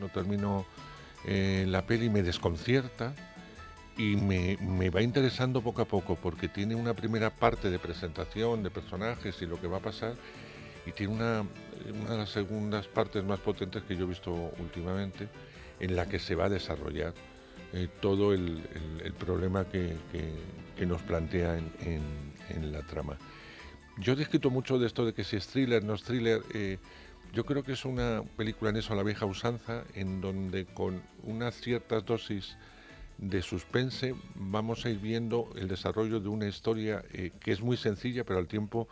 no termino eh, la peli, me desconcierta y me, va interesando poco a poco porque tiene una primera parte de presentación de personajes y lo que va a pasar y tiene una, de las segundas partes más potentes que yo he visto últimamente en la que se va a desarrollar eh, todo el, problema que, nos plantea en, la trama. Yo he descrito mucho de esto de que si es thriller, no es thriller. Eh, yo creo que es una película en eso, la vieja usanza, en donde con unas ciertas dosis de suspense vamos a ir viendo el desarrollo de una historia eh, que es muy sencilla, pero al tiempo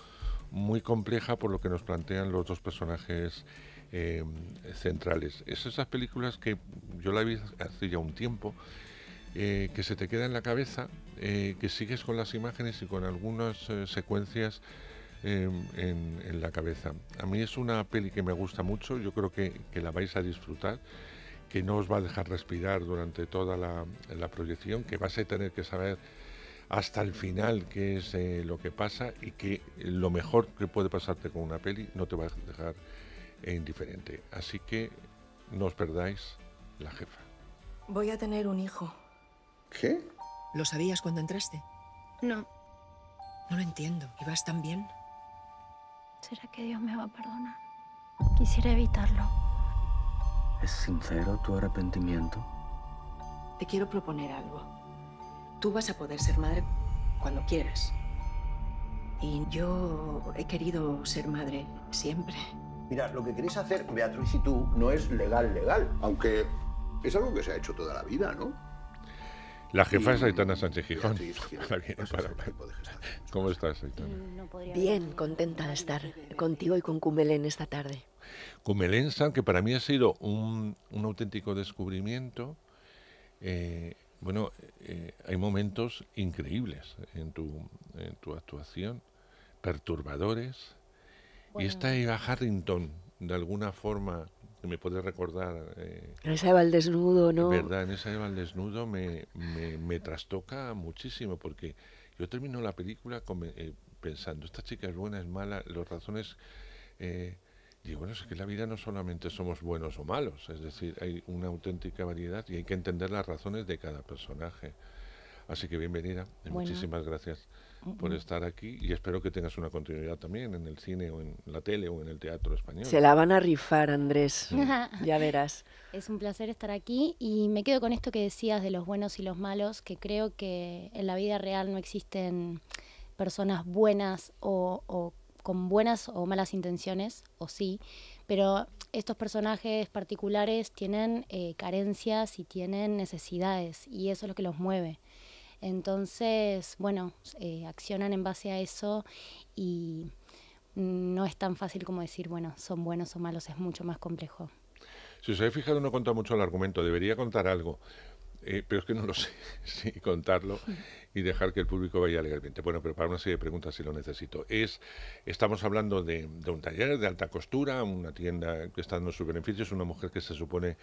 muy compleja por lo que nos plantean los dos personajes eh, centrales. Es esas películas que yo la vi hace ya un tiempo, eh, que se te queda en la cabeza, que sigues con las imágenes y con algunas secuencias Em, en, la cabeza. A mí es una peli que me gusta mucho, yo creo que, la vais a disfrutar, que no os va a dejar respirar durante toda la, proyección, que vas a tener que saber hasta el final qué es eh, lo que pasa y que lo mejor que puede pasarte con una peli no te va a dejar indiferente. Así que no os perdáis la jefa. Voy a tener un hijo. ¿Qué? ¿Lo sabías cuando entraste? No. No lo entiendo. ¿Ibas tan bien? ¿Será que Dios me va a perdonar? Quisiera evitarlo. ¿Es sincero tu arrepentimiento? Te quiero proponer algo. Tú vas a poder ser madre cuando quieras. Y yo he querido ser madre siempre. Mira, lo que queréis hacer, Beatriz y tú, no es legal, legal. Aunque es algo que se ha hecho toda la vida, ¿no? La jefa es Aitana Sánchez Gijón. ¿Cómo estás, Aitana? Mm, bien, contenta de estar contigo y con Cumelén esta tarde. Cumelén que para mí ha sido un, auténtico descubrimiento. Eh, bueno, eh, hay momentos increíbles en tu, actuación, perturbadores. Y esta Eva Harrington, de alguna forma, me puede recordar. Eh, esa Eva al desnudo, ¿no? Verdad, en esa Eva al desnudo me, me, trastoca muchísimo porque yo termino la película eh, pensando, esta chica es buena, es mala, las razones... Eh, bueno, es que en la vida no solamente somos buenos o malos, es decir, hay una auténtica variedad y hay que entender las razones de cada personaje. Así que bienvenida, muchísimas gracias por estar aquí y espero que tengas una continuidad también en el cine o en la tele o en el teatro español. Se la van a rifar, Andrés, ya verás. Es un placer estar aquí y me quedo con esto que decías de los buenos y los malos, que creo que en la vida real no existen personas buenas o, con buenas o malas intenciones, o sí, pero estos personajes particulares tienen eh, carencias y tienen necesidades y eso es lo que los mueve. Entonces, bueno, eh, accionan en base a eso y no es tan fácil como decir, bueno, son buenos o malos, es mucho más complejo. Si os habéis fijado, no cuenta mucho el argumento, debería contar algo. Eh, pero es que no lo sé, si contarlo y dejar que el público vaya legalmente. Bueno, pero para una serie de preguntas si lo necesito. Es, estamos hablando de, un taller de alta costura, una tienda que está dando sus beneficios, una mujer que se supone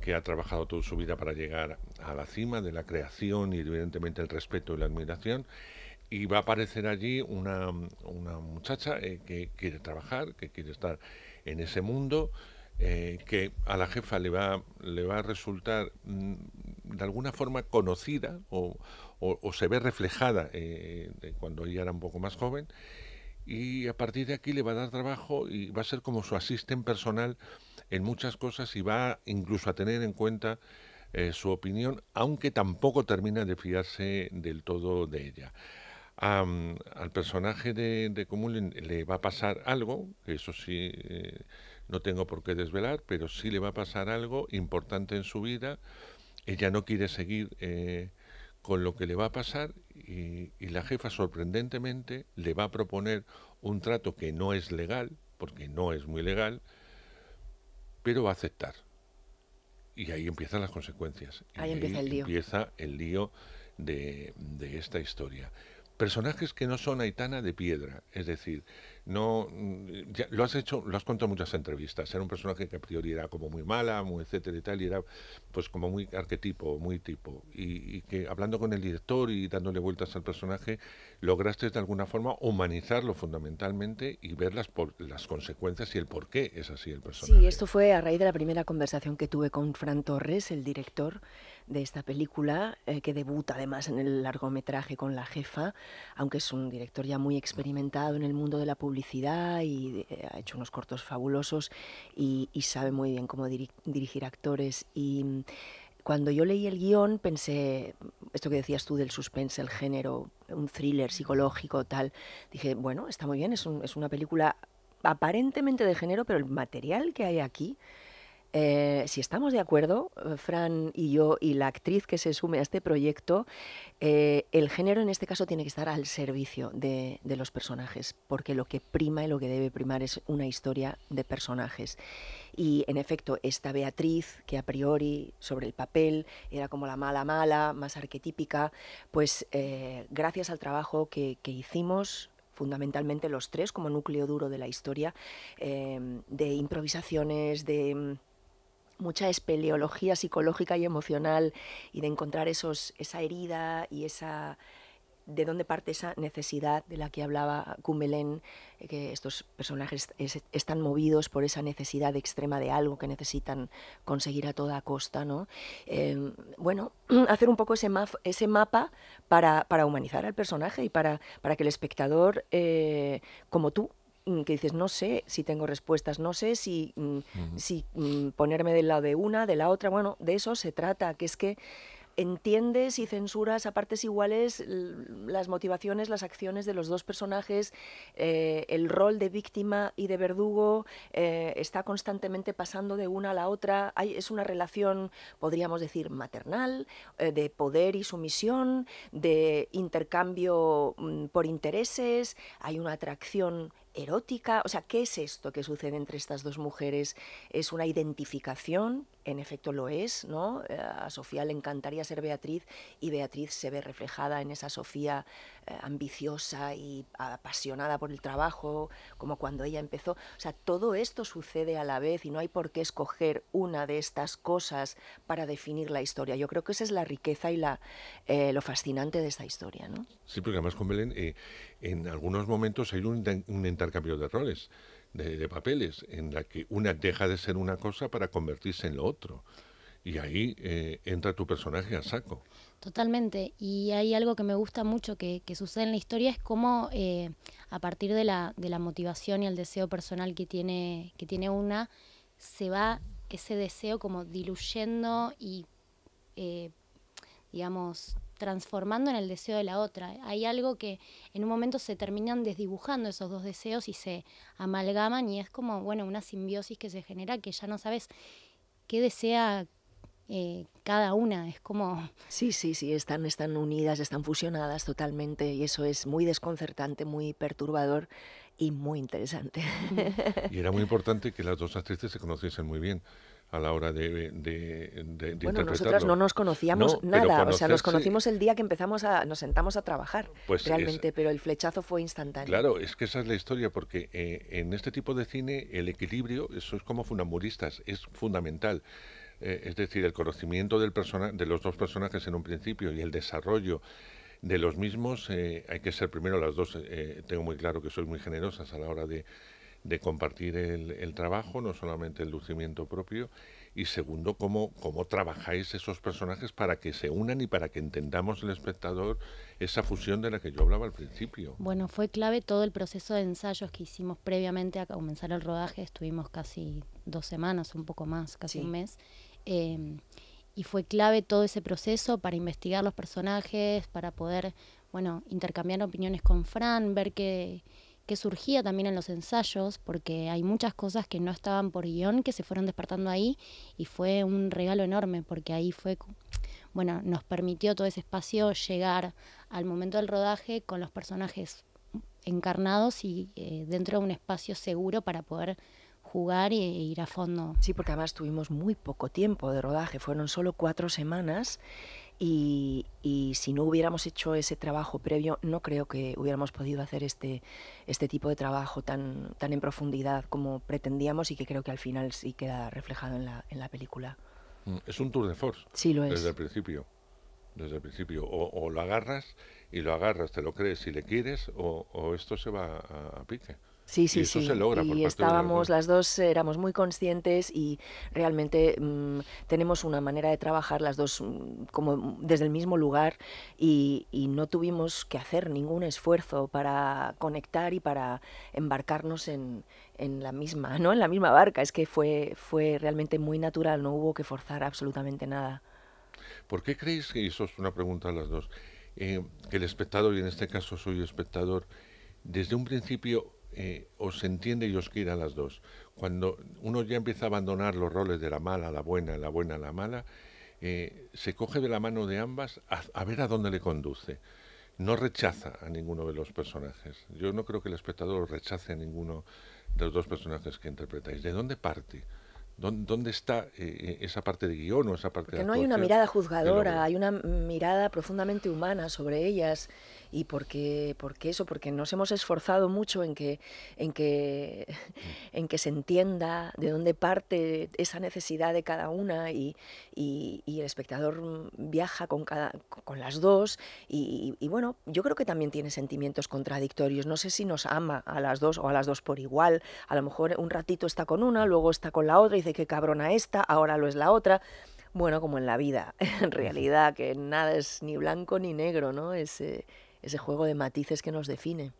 que ha trabajado toda su vida para llegar a la cima de la creación y evidentemente el respeto y la admiración. Y va a aparecer allí una, una muchacha eh, que quiere trabajar, que quiere estar en ese mundo. Eh, que a la jefa le va, le va a resultar mm, de alguna forma conocida o, se ve reflejada eh, cuando ella era un poco más joven y a partir de aquí le va a dar trabajo y va a ser como su asistente personal en muchas cosas y va incluso a tener en cuenta eh, su opinión, aunque tampoco termina de fiarse del todo de ella al personaje de, Común le, va a pasar algo, que eso sí eh, no tengo por qué desvelar, pero sí le va a pasar algo importante en su vida. Ella no quiere seguir eh, con lo que le va a pasar y, la jefa sorprendentemente le va a proponer un trato que no es legal, porque no es muy legal, pero va a aceptar. Y ahí empiezan las consecuencias. Ahí, empieza el lío. el lío de esta historia personajes que no son Aitana de piedra, es decir, no mm, lo has hecho, lo has contado en muchas entrevistas, era un personaje que a priori era como muy mala, muy etcétera y tal, y era pues como muy arquetipo, muy tipo, y, que hablando con el director y dándole vueltas al personaje, lograste de alguna forma humanizarlo fundamentalmente y ver las, las consecuencias y el por qué es así el personaje. Sí, esto fue a raíz de la primera conversación que tuve con Fran Torres, el director, de esta película, eh, que debuta además en el largometraje con La Jefa, aunque es un director ya muy experimentado en el mundo de la publicidad y eh, ha hecho unos cortos fabulosos y, sabe muy bien cómo dirigir actores. Y mm, cuando yo leí el guión pensé, esto que decías tú del suspense, el género, un thriller psicológico, tal, dije, bueno, está muy bien, es, es una película aparentemente de género, pero el material que hay aquí eh, si estamos de acuerdo, eh, Fran y yo y la actriz que se sume a este proyecto, eh, el género en este caso tiene que estar al servicio de, de, los personajes, porque lo que prima y lo que debe primar es una historia de personajes. Y en efecto, esta Beatriz, que a priori sobre el papel era como la mala mala, más arquetípica, pues gracias al trabajo que hicimos fundamentalmente los tres como núcleo duro de la historia, de improvisaciones, de mm, mucha espeleología psicológica y emocional y de encontrar esos, esa herida y esa de dónde parte esa necesidad de la que hablaba Cumbelén, eh, que estos personajes están movidos por esa necesidad extrema de algo que necesitan conseguir a toda costa, ¿no? Eh, bueno, hacer un poco ese, ese mapa para, para, humanizar al personaje y para, para que el espectador, eh, como tú, Mm, que dices, no sé si tengo respuestas, no sé si, mm, si mm, ponerme del lado de una, de la otra. Bueno, de eso se trata, que es que entiendes y censuras a partes iguales las motivaciones, las acciones de los dos personajes, eh, el rol de víctima y de verdugo eh, está constantemente pasando de una a la otra, es una relación, podríamos decir, maternal, eh, de poder y sumisión, de intercambio por intereses, hay una atracción erótica? O sea, ¿qué es esto que sucede entre estas dos mujeres? ¿Es una identificación? en efecto lo es, ¿no? Eh, a Sofía le encantaría ser Beatriz y Beatriz se ve reflejada en esa Sofía eh, ambiciosa y apasionada por el trabajo, como cuando ella empezó. O sea, todo esto sucede a la vez y no hay por qué escoger una de estas cosas para definir la historia. Yo creo que esa es la riqueza y la, eh, lo fascinante de esta historia, ¿no? Sí, porque además con Belén en algunos momentos hay un, un intercambio de roles de, papeles, en la que una deja de ser una cosa para convertirse en lo otro. Y ahí eh, entra tu personaje a saco. Totalmente. Y hay algo que me gusta mucho que, sucede en la historia, es cómo eh, a partir de la, de la motivación y el deseo personal que tiene, que tiene una, se va ese deseo como diluyendo y, eh, digamos, transformando en el deseo de la otra. Hay algo que en un momento se terminan desdibujando esos dos deseos y se amalgaman y es como, bueno, una simbiosis que se genera que ya no sabes qué desea eh, cada una. Es como. Sí, sí, sí, están, están unidas, están fusionadas totalmente y eso es muy desconcertante, muy perturbador y muy interesante. Y era muy importante que las dos actrices se conociesen muy bien a la hora de, Bueno, nosotras no nos conocíamos nada, o sea, nos conocimos el día que empezamos a, nos sentamos a trabajar, pues realmente, pero el flechazo fue instantáneo. Claro, es que esa es la historia, porque eh, en este tipo de cine el equilibrio, eso es como funamuristas, es fundamental. Eh, es decir, el conocimiento del persona, de los dos personajes en un principio y el desarrollo de los mismos, eh, hay que ser primero las dos, tengo muy claro que soy muy generosas a la hora de de compartir el, trabajo, no solamente el lucimiento propio, y segundo, cómo, cómo trabajáis esos personajes para que se unan y para que entendamos el espectador esa fusión de la que yo hablaba al principio. Bueno, fue clave todo el proceso de ensayos que hicimos previamente a comenzar el rodaje, estuvimos casi dos semanas, un poco más, casi un mes. Em, y fue clave todo ese proceso para investigar los personajes, para poder, bueno, intercambiar opiniones con Fran, ver qué, que surgía también en los ensayos, porque hay muchas cosas que no estaban por guión que se fueron despertando ahí y fue un regalo enorme, porque ahí fue, bueno, nos permitió todo ese espacio llegar al momento del rodaje con los personajes encarnados y eh, dentro de un espacio seguro para poder jugar e ir a fondo. Sí, porque además tuvimos muy poco tiempo de rodaje, fueron solo cuatro semanas y, si no hubiéramos hecho ese trabajo previo, no creo que hubiéramos podido hacer este, este tipo de trabajo tan, tan en profundidad como pretendíamos y que creo que al final sí queda reflejado en la, en la película. Mm, es un tour de force. Sí, lo es. Desde el principio. Desde el principio. O, lo agarras y lo agarras, te lo crees y le quieres, o, esto se va a pique. Sí, sí, eso sí. Se logra y estábamos, las dos éramos muy conscientes y realmente mm, tenemos una manera de trabajar las dos mm, como desde el mismo lugar y, no tuvimos que hacer ningún esfuerzo para conectar y para embarcarnos en, la misma, ¿no? En la misma barca. Es que fue, fue realmente muy natural, no hubo que forzar absolutamente nada. ¿Por qué creéis, que eso es una pregunta a las dos, eh, que el espectador, y en este caso soy espectador, desde un principio eh, os entiende y os a las dos. Cuando uno ya empieza a abandonar los roles de la mala la buena, la buena la mala, eh, se coge de la mano de ambas a, ver a dónde le conduce. No rechaza a ninguno de los personajes. Yo no creo que el espectador rechace a ninguno de los dos personajes que interpretáis. ¿De dónde parte? ¿Dónde, está eh, esa parte de guión o esa parte Porque Que no hay una mirada juzgadora, hay una mirada profundamente humana sobre ellas y por qué eso, porque nos hemos esforzado mucho en que, en, que, mm. en que se entienda de dónde parte esa necesidad de cada una y, el espectador mm, viaja con, cada, con las dos y, bueno, yo creo que también tiene sentimientos contradictorios, no sé si nos ama a las dos o a las dos por igual, a lo mejor un ratito está con una, luego está con la otra y dice que cabrona esta, ahora lo es la otra bueno, como en la vida, en realidad, que nada es ni blanco ni negro, ¿no? Es, ese juego de matices que nos define.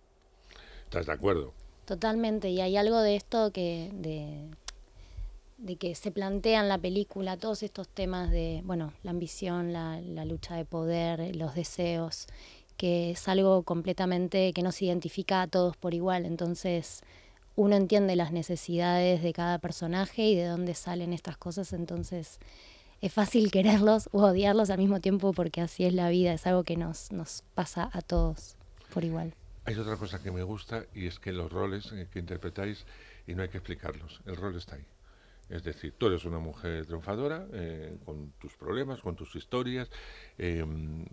¿Estás de acuerdo? Totalmente, y hay algo de esto que, de, que se plantea en la película todos estos temas de, bueno, la ambición, la, la, lucha de poder, los deseos, que es algo completamente que nos identifica a todos por igual. Entonces, uno entiende las necesidades de cada personaje y de dónde salen estas cosas, entonces es fácil quererlos o odiarlos al mismo tiempo porque así es la vida, es algo que nos, nos pasa a todos por igual. Hay otra cosa que me gusta y es que los roles eh, que interpretáis, y no hay que explicarlos, el rol está ahí. Es decir, tú eres una mujer triunfadora, eh, con tus problemas, con tus historias, em,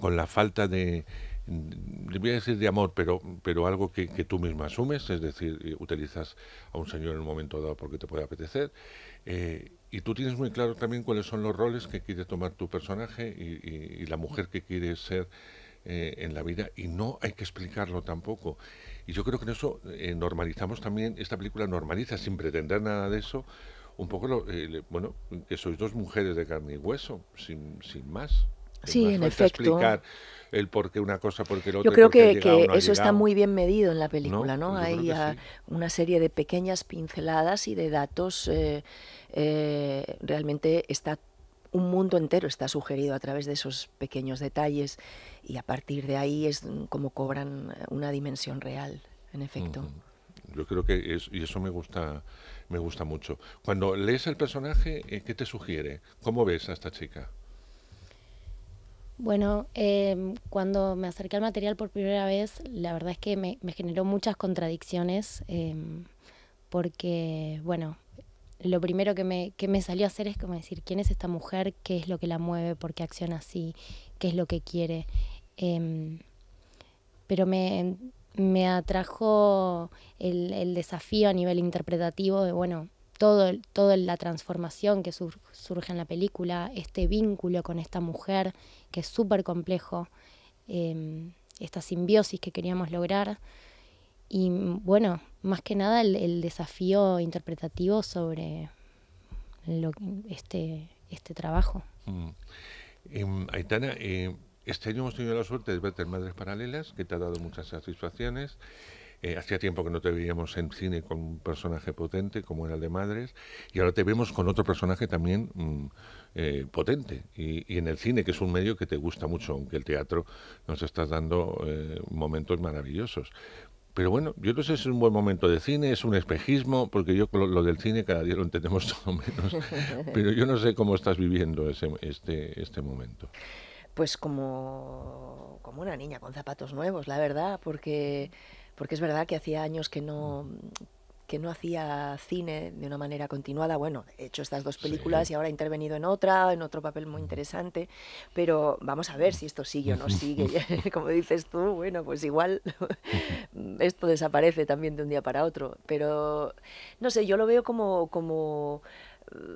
con la falta de, voy a decir de amor, pero, pero algo que, tú misma asumes, es decir, utilizas a un señor en un momento dado porque te puede apetecer. Eh, y tú tienes muy claro también cuáles son los roles que quiere tomar tu personaje y, la mujer que quiere ser eh, en la vida y no hay que explicarlo tampoco. Y yo creo que en eso eh, normalizamos también, esta película normaliza sin pretender nada de eso, un poco lo, eh, bueno, que sois dos mujeres de carne y hueso, sin, sin más. Sí, en efecto. el por una cosa, porque otro. Yo creo que, eso está muy bien medido en la película, ¿no? Pues Hay ah, una serie de pequeñas pinceladas y de datos. Eh, eh, realmente está un mundo entero está sugerido a través de esos pequeños detalles y a partir de ahí es como cobran una dimensión real, en efecto. Yo creo que y eso me gusta, me gusta mucho. Cuando lees el personaje, eh, ¿qué te sugiere? ¿Cómo ves a esta chica? Bueno, em, cuando me acerqué al material por primera vez, la verdad es que me, generó muchas contradicciones, em, porque, bueno, lo primero que me, salió a hacer es como decir, ¿quién es esta mujer? ¿Qué es lo que la mueve? ¿Por qué acciona así? ¿Qué es lo que quiere? Em, pero me, atrajo el, el desafío a nivel interpretativo de, bueno, todo, toda la transformación que surge en la película, este vínculo con esta mujer que es súper complejo, em, esta simbiosis que queríamos lograr y bueno, más que nada el, desafío interpretativo sobre este, este trabajo. Mm. Em, Aitana, eh, este año hemos tenido la suerte de verte en Madres Paralelas, que te ha dado muchas satisfacciones. Eh, hacía tiempo que no te veíamos en cine con un personaje potente como era el de Madres, y ahora te vemos con otro personaje también mm, eh, potente. Y, en el cine, que es un medio que te gusta mucho, aunque el teatro nos estás dando eh, momentos maravillosos. Pero bueno, yo no sé si es un buen momento de cine, es un espejismo, porque yo lo, lo del cine cada día lo entendemos todo menos. Pero yo no sé cómo estás viviendo ese, este, este momento pues como, como una niña con zapatos nuevos, la verdad, porque porque es verdad que hacía años que no mm. que no hacía cine de una manera continuada. Bueno, he hecho estas dos películas y ahora he intervenido en otra, en otro papel muy mm. interesante, pero vamos a ver si esto sigue o no sigue. Como dices tú, bueno, pues igual esto desaparece también de un día para otro, pero no sé, yo lo veo como como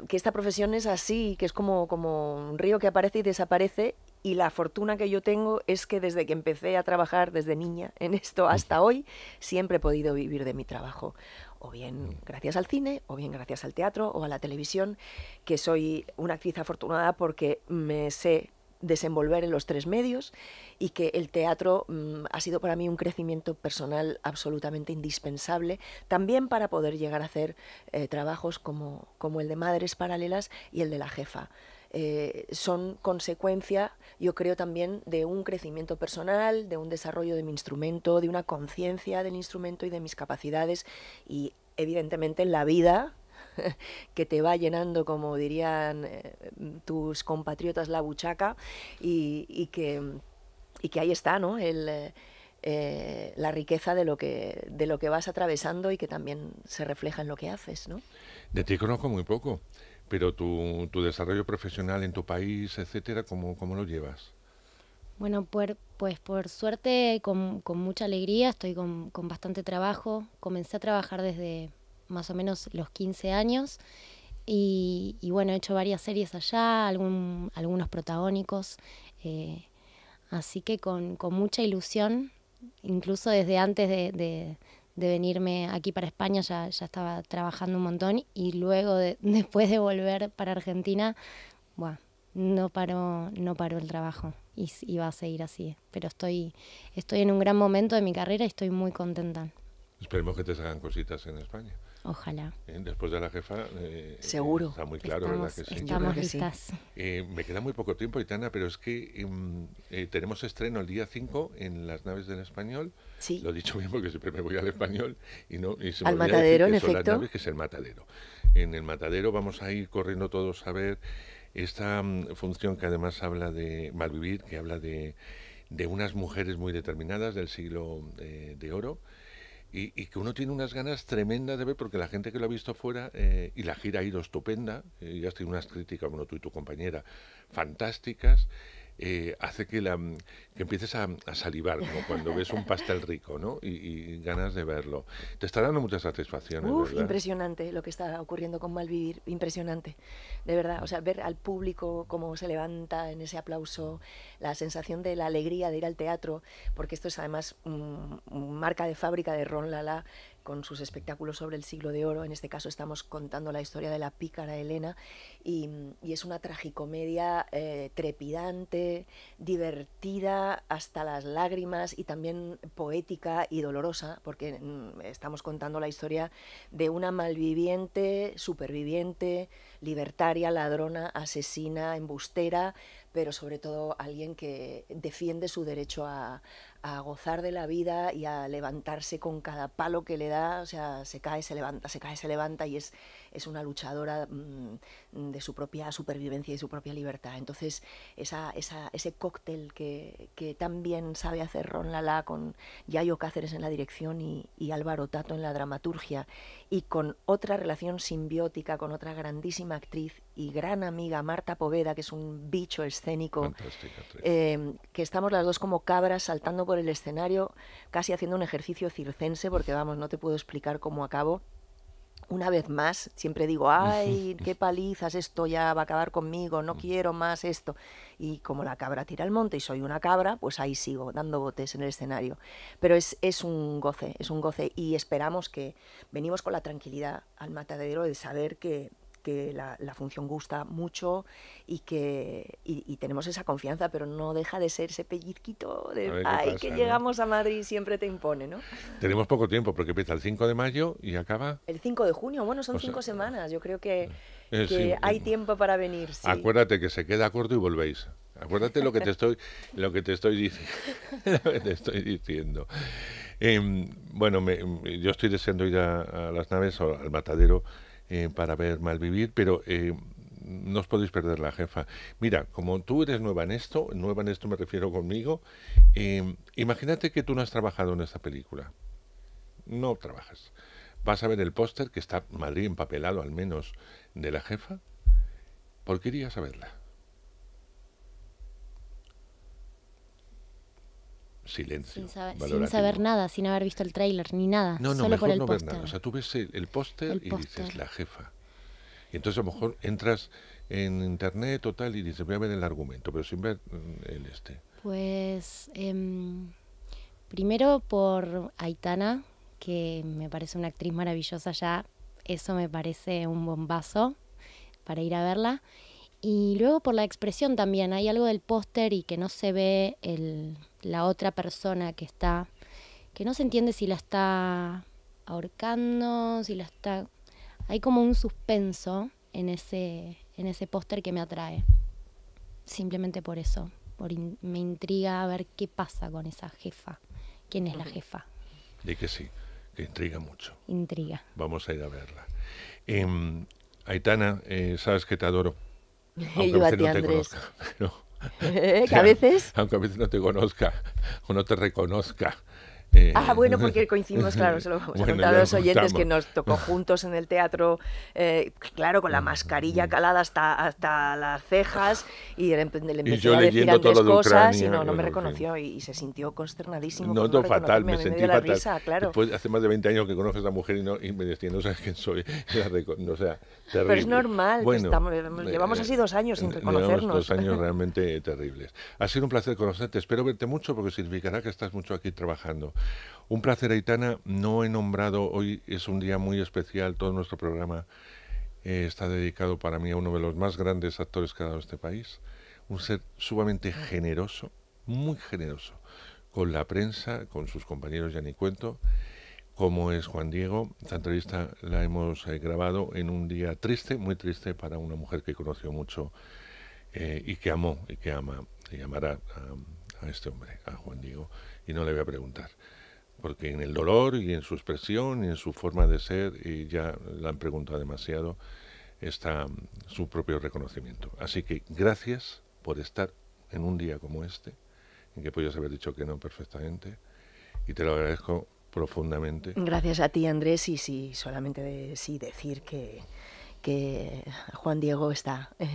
que esta profesión es así, que es como, como un río que aparece y desaparece y la fortuna que yo tengo es que desde que empecé a trabajar desde niña en esto hasta hoy, siempre he podido vivir de mi trabajo. O bien mm. gracias al cine, o bien gracias al teatro, o a la televisión, que soy una actriz afortunada porque me sé desenvolver en los tres medios y que el teatro mm, ha sido para mí un crecimiento personal absolutamente indispensable, también para poder llegar a hacer eh, trabajos como, el de Madres Paralelas y el de la jefa. Eh, son consecuencia, yo creo, también de un crecimiento personal, de un desarrollo de mi instrumento, de una conciencia del instrumento y de mis capacidades. Y evidentemente en la vida que te va llenando, como dirían eh, tus compatriotas, la buchaca y, y, que, y que ahí está, ¿no? El, eh, la riqueza de lo, que, de lo que vas atravesando y que también se refleja en lo que haces, ¿no? De ti conozco muy poco, pero tu, tu desarrollo profesional en tu país, etcétera, ¿cómo, cómo lo llevas? Bueno, pues por suerte, con, con mucha alegría, estoy con, con, bastante trabajo. Comencé a trabajar desde, más o menos los 15 años. Y, bueno, he hecho varias series allá, algún, algunos protagónicos. Eh, así que con, mucha ilusión, incluso desde antes de, venirme aquí para España ya, estaba trabajando un montón y luego después de volver para Argentina, no paró, no paro el trabajo y, va a seguir así. Pero estoy, estoy en un gran momento de mi carrera y estoy muy contenta. Esperemos que te salgan cositas en España. Ojalá. después de la jefa. Eh, Seguro. Está muy claro, ¿verdad? Estamos eh, me queda muy poco tiempo, Itana, pero es que em, eh, tenemos estreno el día 5 en las naves del español. Sí. Lo he dicho bien porque siempre me voy al español y no. Y al matadero, en efecto. Las naves, que es el matadero. En el matadero vamos a ir corriendo todos a ver esta mm, función que además habla de malvivir, que habla de, de unas mujeres muy determinadas del siglo de oro y, que uno tiene unas ganas tremendas de ver, porque la gente que lo ha visto afuera, eh, y la gira ha ido estupenda, eh, y has tenido unas críticas, bueno, tú y tu compañera, fantásticas, eh, hace que, la, que empieces a, a, salivar, como cuando ves un pastel rico, ¿no? Y, ganas de verlo. Te está dando mucha satisfacción impresionante lo que está ocurriendo con Malvivir, impresionante, de verdad. O sea, ver al público cómo se levanta en ese aplauso, la sensación de la alegría de ir al teatro, porque esto es además marca de fábrica de Ron Lala, con sus espectáculos sobre el siglo de oro. En este caso estamos contando la historia de la pícara Elena y, es una tragicomedia eh, trepidante, divertida hasta las lágrimas y también poética y dolorosa, porque mm, estamos contando la historia de una malviviente, superviviente, libertaria, ladrona, asesina, embustera, pero sobre todo alguien que defiende su derecho a, a gozar de la vida y a levantarse con cada palo que le da, o sea, se cae, se levanta, se cae, se levanta y es, es una luchadora mm, de su propia supervivencia y su propia libertad. Entonces, ese cóctel que, tan también sabe hacer Ron Lala con Yayo Cáceres en la dirección y, y Álvaro Tato en la dramaturgia, y con otra relación simbiótica con otra grandísima actriz y gran amiga Marta Poveda, que es un bicho escénico, eh, que estamos las dos como cabras saltando por el escenario, casi haciendo un ejercicio circense, porque vamos, no te puedo explicar cómo acabo una vez más, siempre digo, ay, qué palizas, esto ya va a acabar conmigo, no mm. quiero más esto. Y como la cabra tira al monte y soy una cabra, pues ahí sigo dando botes en el escenario. Pero es, es un goce, es un goce y esperamos que venimos con la tranquilidad al matadero de saber que que la, función gusta mucho y que y, tenemos esa confianza, pero no deja de ser ese pellizquito de ay, que llegamos a Madrid siempre te impone, ¿no? Tenemos poco tiempo porque empieza el 5 de mayo y acaba. El 5 de junio, bueno, son cinco semanas, yo creo que, eh, eh, que eh, hay tiempo para venir. Acuérdate que se queda corto y volvéis. Acuérdate lo que te estoy, lo que te estoy diciendo. estoy diciendo. Em, bueno, yo estoy deseando ir a, a, las naves o al matadero eh, para ver Malvivir, pero eh, no os podéis perder la jefa. Mira, como tú eres nueva en esto, nueva en esto me refiero conmigo, eh, imagínate que tú no has trabajado en esta película. No trabajas. Vas a ver el póster que está Madrid empapelado al menos de la jefa. porque qué irías a verla? silencio. Sin saber, nada, sin haber visto el tráiler ni nada. No, no, solo mejor por el no nada. O sea, tú ves el, póster y dices, la jefa. Y entonces a lo mejor entras en internet o tal y dices, voy a ver el argumento, pero sin ver mm, el este. Pues em, primero por Aitana, que me parece una actriz maravillosa ya. Eso me parece un bombazo para ir a verla. Y luego por la expresión también, hay algo del póster y que no se ve el, la otra persona que está, que no se entiende si la está ahorcando, si la está... Hay como un suspenso en ese, en ese póster que me atrae. Simplemente por eso, por me intriga a ver qué pasa con esa jefa, quién es la jefa. Y que sí, que intriga mucho. Intriga. Vamos a ir a verla. Em, Aitana, eh, sabes que te adoro aunque a, Aunque a veces no te conozca o no te reconozca, eh, ah, bueno, porque coincidimos, claro, se lo vamos a los oyentes, que nos tocó juntos en el teatro, eh, claro, con la mascarilla calada hasta, hasta las cejas, y le, empecé a decir antes cosas, y no, no me reconoció, y, se sintió consternadísimo. No, no, fatal, me, sentí Risa, claro. hace más de 20 años que conoces a esta mujer y, no, me decía, no sabes quién soy, o sea, terrible. Pero es normal, eh, llevamos así dos años sin reconocernos. dos años realmente terribles. Ha sido un placer conocerte, espero verte mucho, porque significará que estás mucho aquí trabajando. Un placer, Aitana. No he nombrado, hoy es un día muy especial, todo nuestro programa eh, está dedicado para mí a uno de los más grandes actores que ha dado este país, un ser sumamente generoso, muy generoso, con la prensa, con sus compañeros, ya ni cuento, como es Juan Diego. Esta entrevista la hemos eh, grabado en un día triste, muy triste para una mujer que conoció mucho eh, y que amó y que ama amará a este hombre, a Juan Diego y no le voy a preguntar. Porque en el dolor y en su expresión y en su forma de ser, y ya la han preguntado demasiado, está mm, su propio reconocimiento. Así que gracias por estar en un día como este, en que podías haber dicho que no perfectamente, y te lo agradezco profundamente. Gracias a ti, Andrés, y si solamente sí decir que que Juan Diego está eh,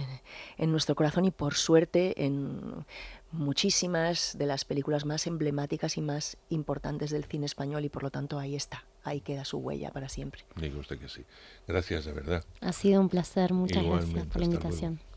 en, nuestro corazón y por suerte en muchísimas de las películas más emblemáticas y más importantes del cine español y por lo tanto ahí está, ahí queda su huella para siempre. me gusta que sí. Gracias, de verdad. Ha sido un placer, muchas gracias por la invitación.